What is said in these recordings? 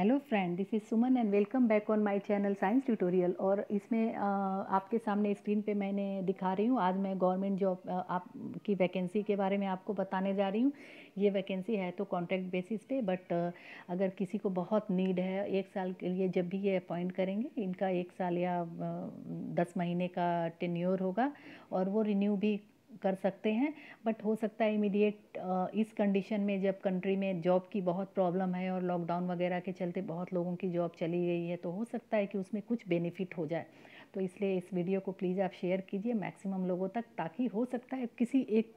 hello friend this is Suman and welcome back on my channel science tutorial और इसमें आपके सामने स्क्रीन पे मैंने दिखा रही हूँ आज मैं गवर्नमेंट जॉब आप की वैकेंसी के बारे में आपको बताने जा रही हूँ ये वैकेंसी है तो कॉन्ट्रैक्ट बेसिस पे बट अगर किसी को बहुत नीड है एक साल के लिए जब भी ये अपॉइंट करेंगे इनका एक साल या दस महीने का टेन्योर होगा और वो रिन्यू भी कर सकते हैं बट हो सकता है इमीडिएट इस कंडीशन में जब कंट्री में जॉब की बहुत प्रॉब्लम है और लॉकडाउन वगैरह के चलते बहुत लोगों की जॉब चली गई है तो हो सकता है कि उसमें कुछ बेनिफिट हो जाए तो इसलिए इस वीडियो को प्लीज़ आप शेयर कीजिए मैक्सिमम लोगों तक ताकि हो सकता है किसी एक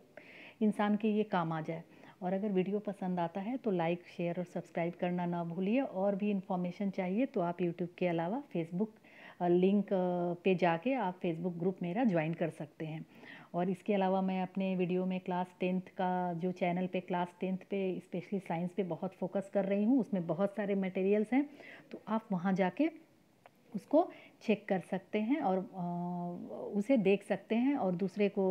इंसान के ये काम आ जाए और अगर वीडियो पसंद आता है तो लाइक शेयर और सब्सक्राइब करना ना भूलिए और भी इन्फॉर्मेशन चाहिए तो आप यूट्यूब के अलावा फेसबुक लिंक पे जाके आप फेसबुक ग्रुप मेरा ज्वाइन कर सकते हैं और इसके अलावा मैं अपने वीडियो में क्लास टेंथ का जो चैनल पे क्लास टेंथ पे स्पेशली साइंस पे बहुत फोकस कर रही हूँ उसमें बहुत सारे मटेरियल्स हैं तो आप वहाँ जाके उसको चेक कर सकते हैं और उसे देख सकते हैं और दूसरे को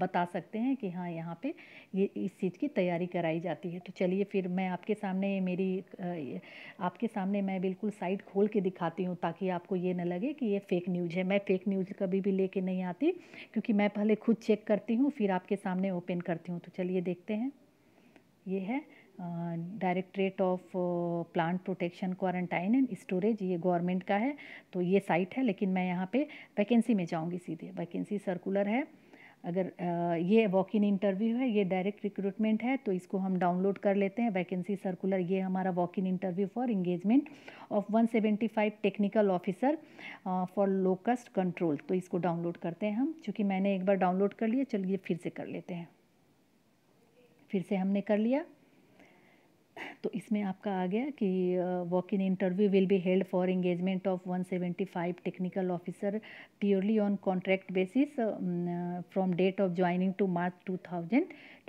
बता सकते हैं कि हाँ यहाँ पे ये इस चीज़ की तैयारी कराई जाती है तो चलिए फिर मैं आपके सामने मेरी आपके सामने मैं बिल्कुल साइट खोल के दिखाती हूँ ताकि आपको ये ना लगे कि ये फेक न्यूज़ है मैं फेक न्यूज़ कभी भी लेके नहीं आती क्योंकि मैं पहले खुद चेक करती हूँ फिर आपके सामने ओपन करती हूँ तो चलिए देखते हैं ये है directorate of plant protection quarantine and storage ये गवर्नमेंट का है तो ये साइट है लेकिन मैं यहाँ पे वैकेंसी में जाऊँगी सीधे वैकेंसी सर्कुलर है अगर ये वॉक इन इंटरव्यू है ये डायरेक्ट रिक्रूटमेंट है तो इसको हम डाउनलोड कर लेते हैं वैकेंसी सर्कुलर ये हमारा walk in interview for engagement of 175 technical officer for locust control तो इसको डाउनलोड करते हैं हम चूँकि मैंने एक बार डाउनलोड कर लिया चलिए फिर से कर लेते हैं फिर से हमने कर लिया तो इसमें आपका आ गया कि walk in interview will be held for engagement of 175 technical officer purely on contract basis from date of joining to March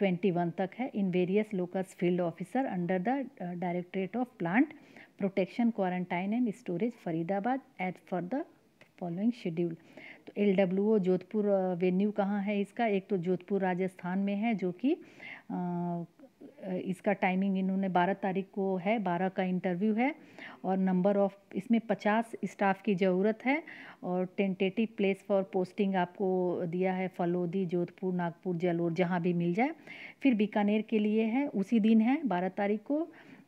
2021 तक है in various locust field officer under the directorate of plant protection quarantine and storage Faridabad as for the following schedule तो L W O Jodhpur venue कहाँ है इसका एक तो जोधपुर राजस्थान में है जो कि इसका टाइमिंग इन्होंने बारह तारीख को है बारह का इंटरव्यू है और नंबर ऑफ़ इसमें पचास स्टाफ की ज़रूरत है और टेंटेटिव प्लेस फॉर पोस्टिंग आपको दिया है फलोदी जोधपुर नागपुर जलोर जहाँ भी मिल जाए फिर बीकानेर के लिए है उसी दिन है बारह तारीख को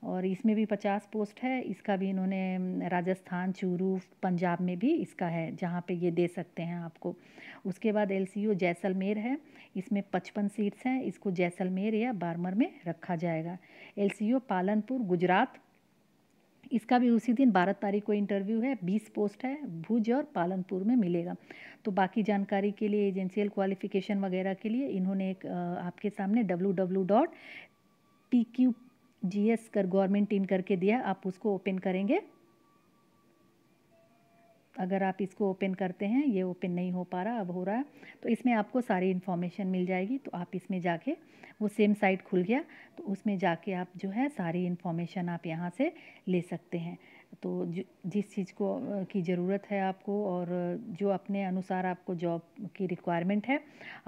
और इसमें भी पचास पोस्ट है इसका भी इन्होंने राजस्थान चूरू पंजाब में भी इसका है जहाँ पे ये दे सकते हैं आपको उसके बाद एल जैसलमेर है इसमें पचपन सीट्स हैं इसको जैसलमेर या बारमर में रखा जाएगा एल पालनपुर गुजरात इसका भी उसी दिन बारह तारीख को इंटरव्यू है बीस पोस्ट है भुज और पालनपुर में मिलेगा तो बाकी जानकारी के लिए एजेंशियल क्वालिफिकेशन वगैरह के लिए इन्होंने एक आपके सामने W W dot P Q G S कर गवर्नमेंट इन करके दिया आप उसको ओपन करेंगे अगर आप इसको ओपन करते हैं ये ओपन नहीं हो पा रहा अब हो रहा है तो इसमें आपको सारी इन्फॉर्मेशन मिल जाएगी तो आप इसमें जाके वो सेम साइट खुल गया तो उसमें जाके आप जो है सारी इन्फॉर्मेशन आप यहाँ से ले सकते हैं तो जिस चीज़ को की ज़रूरत है आपको और जो अपने अनुसार आपको जॉब की रिक्वायरमेंट है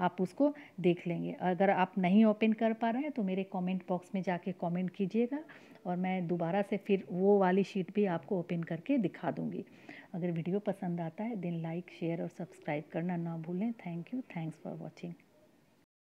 आप उसको देख लेंगे अगर आप नहीं ओपन कर पा रहे हैं तो मेरे कमेंट बॉक्स में जाके कमेंट कीजिएगा और मैं दोबारा से फिर वो वाली शीट भी आपको ओपन करके दिखा दूँगी अगर वीडियो पसंद आता है देन लाइक शेयर और सब्सक्राइब करना ना भूलें thank you thanks for watching